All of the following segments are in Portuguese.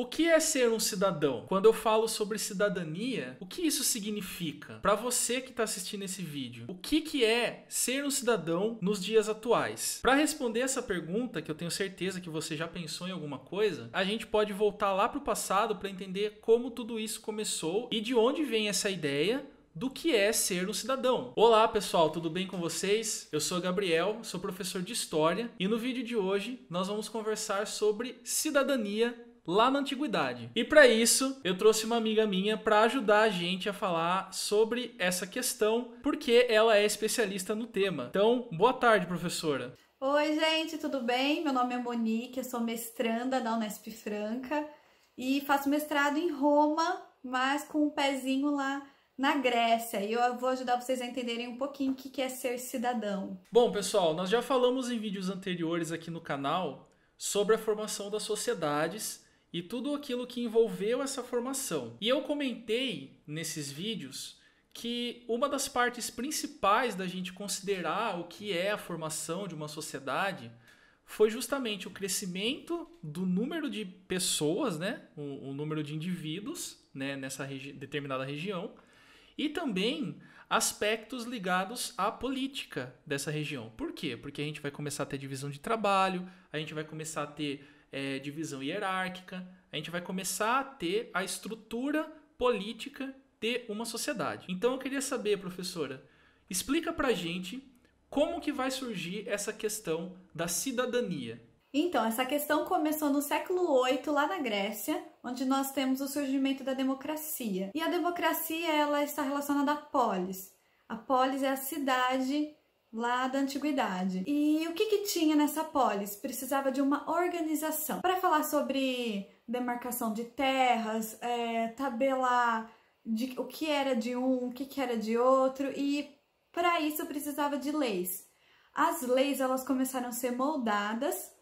O que é ser um cidadão? Quando eu falo sobre cidadania, o que isso significa? Para você que está assistindo esse vídeo, o que, que é ser um cidadão nos dias atuais? Para responder essa pergunta, que eu tenho certeza que você já pensou em alguma coisa, a gente pode voltar lá para o passado para entender como tudo isso começou e de onde vem essa ideia do que é ser um cidadão. Olá pessoal, tudo bem com vocês? Eu sou Gabriel, sou professor de História e no vídeo de hoje nós vamos conversar sobre cidadania lá na antiguidade. E para isso, eu trouxe uma amiga minha para ajudar a gente a falar sobre essa questão, porque ela é especialista no tema. Então, boa tarde, professora. Oi, gente, tudo bem? Meu nome é Monique, eu sou mestranda da Unesp Franca e faço mestrado em Roma, mas com um pezinho lá na Grécia e eu vou ajudar vocês a entenderem um pouquinho o que é ser cidadão. Bom, pessoal, nós já falamos em vídeos anteriores aqui no canal sobre a formação das sociedades e tudo aquilo que envolveu essa formação. E eu comentei nesses vídeos que uma das partes principais da gente considerar o que é a formação de uma sociedade foi justamente o crescimento do número de pessoas, né? o, o número de indivíduos né? nessa regi determinada região, e também aspectos ligados à política dessa região. Por quê? Porque a gente vai começar a ter divisão de trabalho, a gente vai começar a ter é, divisão hierárquica. A gente vai começar a ter a estrutura política de uma sociedade. Então eu queria saber, professora, explica pra gente como que vai surgir essa questão da cidadania. Então, essa questão começou no século VIII, lá na Grécia, onde nós temos o surgimento da democracia. E a democracia, ela está relacionada à polis. A polis é a cidade lá da antiguidade. E o que, que tinha nessa polis? Precisava de uma organização para falar sobre demarcação de terras, é, tabelar de, o que era de um, o que, que era de outro, e para isso precisava de leis. As leis elas começaram a ser moldadas,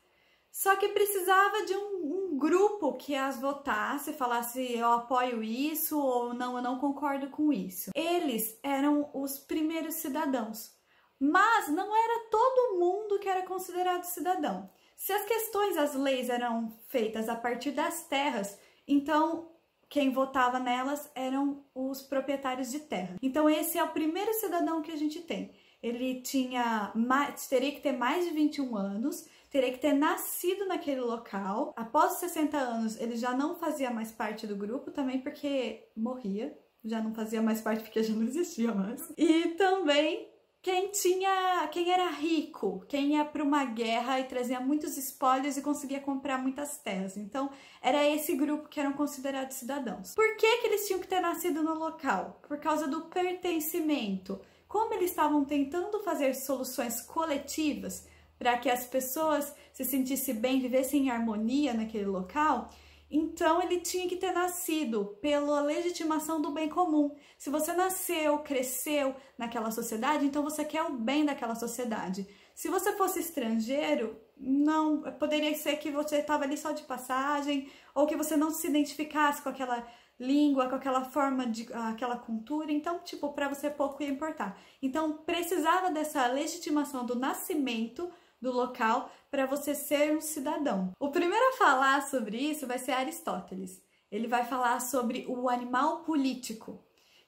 só que precisava de um, um grupo que as votasse, falasse eu apoio isso ou não, eu não concordo com isso. Eles eram os primeiros cidadãos, mas não era todo mundo que era considerado cidadão. Se as questões, as leis eram feitas a partir das terras, então quem votava nelas eram os proprietários de terra. Então esse é o primeiro cidadão que a gente tem. Ele tinha mais, teria que ter mais de 21 anos, teria que ter nascido naquele local. Após 60 anos, ele já não fazia mais parte do grupo, também porque morria, já não fazia mais parte porque já não existia mais. E também quem tinha, quem era rico, quem ia para uma guerra e trazia muitos espólios e conseguia comprar muitas terras. Então, era esse grupo que eram considerados cidadãos. Por que que eles tinham que ter nascido no local? Por causa do pertencimento. Como eles estavam tentando fazer soluções coletivas para que as pessoas se sentissem bem, vivessem em harmonia naquele local, então ele tinha que ter nascido pela legitimação do bem comum. Se você nasceu, cresceu naquela sociedade, então você quer o bem daquela sociedade. Se você fosse estrangeiro, não poderia ser que você estava ali só de passagem ou que você não se identificasse com aquela língua, com aquela forma de aquela cultura, então tipo, para você pouco ia importar. Então precisava dessa legitimação do nascimento do local para você ser um cidadão. O primeiro a falar sobre isso vai ser Aristóteles. Ele vai falar sobre o animal político,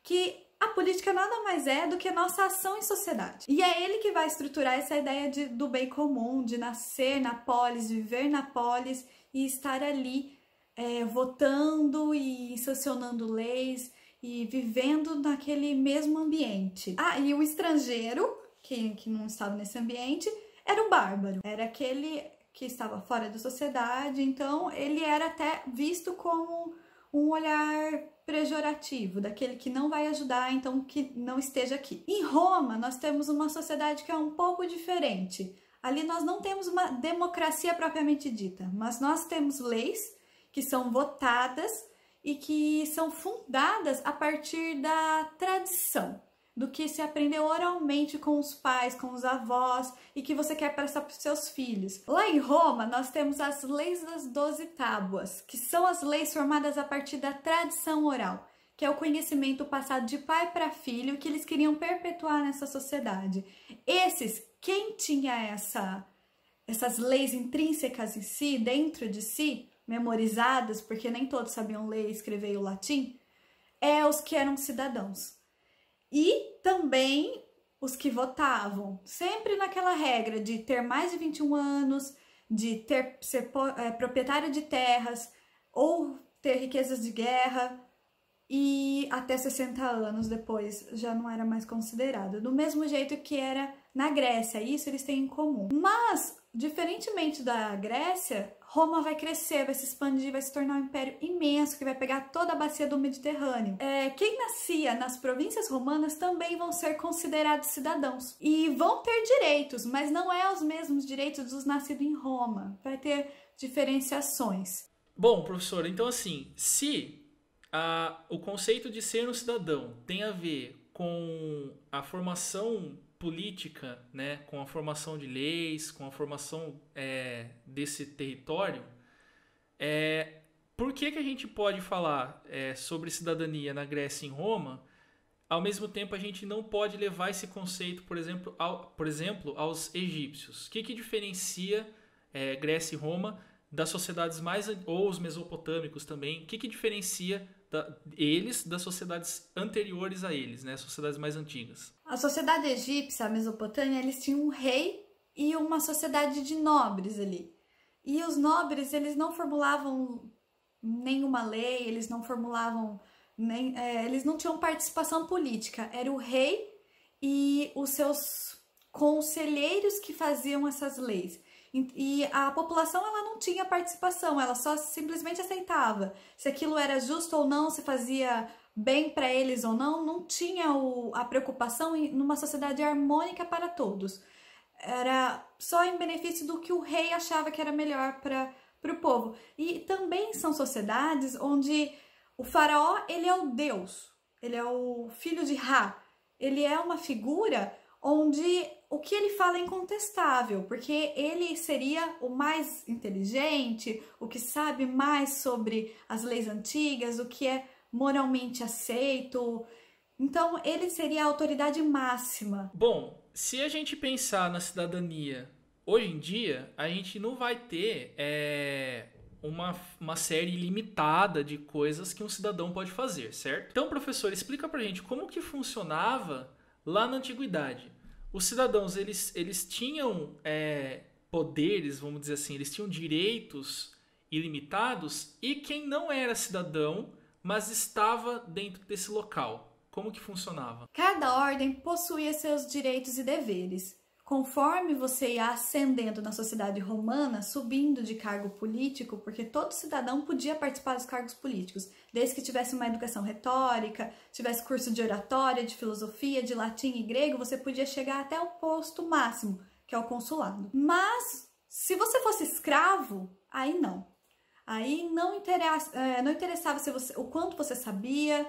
que a política nada mais é do que a nossa ação em sociedade. E é ele que vai estruturar essa ideia de, do bem comum, de nascer na polis, viver na polis e estar ali é, votando e sancionando leis e vivendo naquele mesmo ambiente. Ah, e o estrangeiro, que, é que não estava nesse ambiente, era um bárbaro, era aquele que estava fora da sociedade, então ele era até visto como um olhar pejorativo, daquele que não vai ajudar, então que não esteja aqui. Em Roma, nós temos uma sociedade que é um pouco diferente. Ali nós não temos uma democracia propriamente dita, mas nós temos leis que são votadas e que são fundadas a partir da tradição do que se aprendeu oralmente com os pais, com os avós e que você quer passar para os seus filhos. Lá em Roma, nós temos as leis das doze tábuas, que são as leis formadas a partir da tradição oral, que é o conhecimento passado de pai para filho que eles queriam perpetuar nessa sociedade. Esses, quem tinha essa, essas leis intrínsecas em si, dentro de si, memorizadas, porque nem todos sabiam ler e escrever o latim, é os que eram cidadãos e também os que votavam, sempre naquela regra de ter mais de 21 anos, de ter, ser é, proprietário de terras ou ter riquezas de guerra, e até 60 anos depois já não era mais considerado, do mesmo jeito que era na Grécia, isso eles têm em comum. Mas, diferentemente da Grécia, Roma vai crescer, vai se expandir, vai se tornar um império imenso que vai pegar toda a bacia do Mediterrâneo. É, quem nascia nas províncias romanas também vão ser considerados cidadãos e vão ter direitos, mas não é os mesmos direitos dos nascidos em Roma. Vai ter diferenciações. Bom, professor, então assim, se a, o conceito de ser um cidadão tem a ver com a formação política, né, com a formação de leis, com a formação é, desse território, é, por que, que a gente pode falar é, sobre cidadania na Grécia e em Roma? Ao mesmo tempo, a gente não pode levar esse conceito, por exemplo, ao, por exemplo aos egípcios. O que, que diferencia é, Grécia e Roma? das sociedades mais ou os mesopotâmicos também, o que, que diferencia da, eles das sociedades anteriores a eles, né, sociedades mais antigas? A sociedade egípcia, a Mesopotâmia, eles tinham um rei e uma sociedade de nobres ali. E os nobres, eles não formulavam nenhuma lei, eles não formulavam nem, é, eles não tinham participação política. Era o rei e os seus conselheiros que faziam essas leis. E a população ela não tinha participação, ela só simplesmente aceitava. Se aquilo era justo ou não, se fazia bem para eles ou não, não tinha o, a preocupação em, numa sociedade harmônica para todos. Era só em benefício do que o rei achava que era melhor para o povo. E também são sociedades onde o faraó ele é o deus, ele é o filho de Ra, ele é uma figura onde o que ele fala é incontestável, porque ele seria o mais inteligente, o que sabe mais sobre as leis antigas, o que é moralmente aceito. Então, ele seria a autoridade máxima. Bom, se a gente pensar na cidadania hoje em dia, a gente não vai ter é, uma, uma série limitada de coisas que um cidadão pode fazer, certo? Então, professor, explica pra gente como que funcionava lá na antiguidade, os cidadãos eles, eles tinham é, poderes, vamos dizer assim, eles tinham direitos ilimitados e quem não era cidadão, mas estava dentro desse local, como que funcionava? Cada ordem possuía seus direitos e deveres. Conforme você ia ascendendo na sociedade romana, subindo de cargo político, porque todo cidadão podia participar dos cargos políticos, desde que tivesse uma educação retórica, tivesse curso de oratória, de filosofia, de latim e grego, você podia chegar até o posto máximo, que é o consulado. Mas se você fosse escravo, aí não. Aí não, interessa, é, não interessava se você, o quanto você sabia,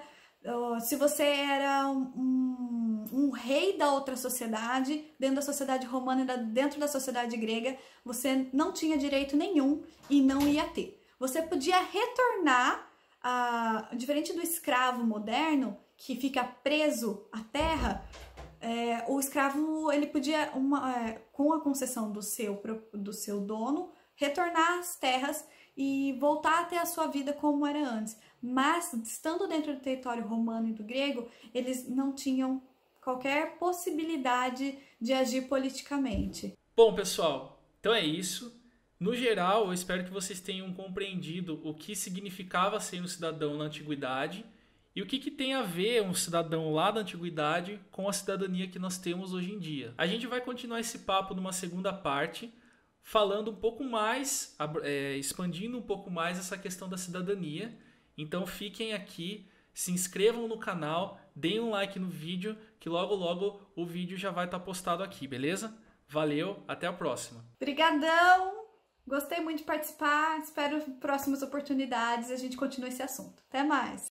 se você era um um rei da outra sociedade, dentro da sociedade romana e dentro da sociedade grega, você não tinha direito nenhum e não ia ter. Você podia retornar, a, ah, diferente do escravo moderno, que fica preso à terra, é, o escravo ele podia, uma, é, com a concessão do seu, do seu dono, retornar às terras e voltar a ter a sua vida como era antes. Mas, estando dentro do território romano e do grego, eles não tinham qualquer possibilidade de agir politicamente. Bom, pessoal, então é isso. No geral, eu espero que vocês tenham compreendido o que significava ser um cidadão na antiguidade e o que, que tem a ver um cidadão lá da antiguidade com a cidadania que nós temos hoje em dia. A gente vai continuar esse papo numa segunda parte, falando um pouco mais, é, expandindo um pouco mais essa questão da cidadania. Então fiquem aqui se inscrevam no canal, deem um like no vídeo, que logo logo o vídeo já vai estar tá postado aqui, beleza? Valeu, até a próxima. Obrigadão. Gostei muito de participar. Espero próximas oportunidades e a gente continua esse assunto. Até mais.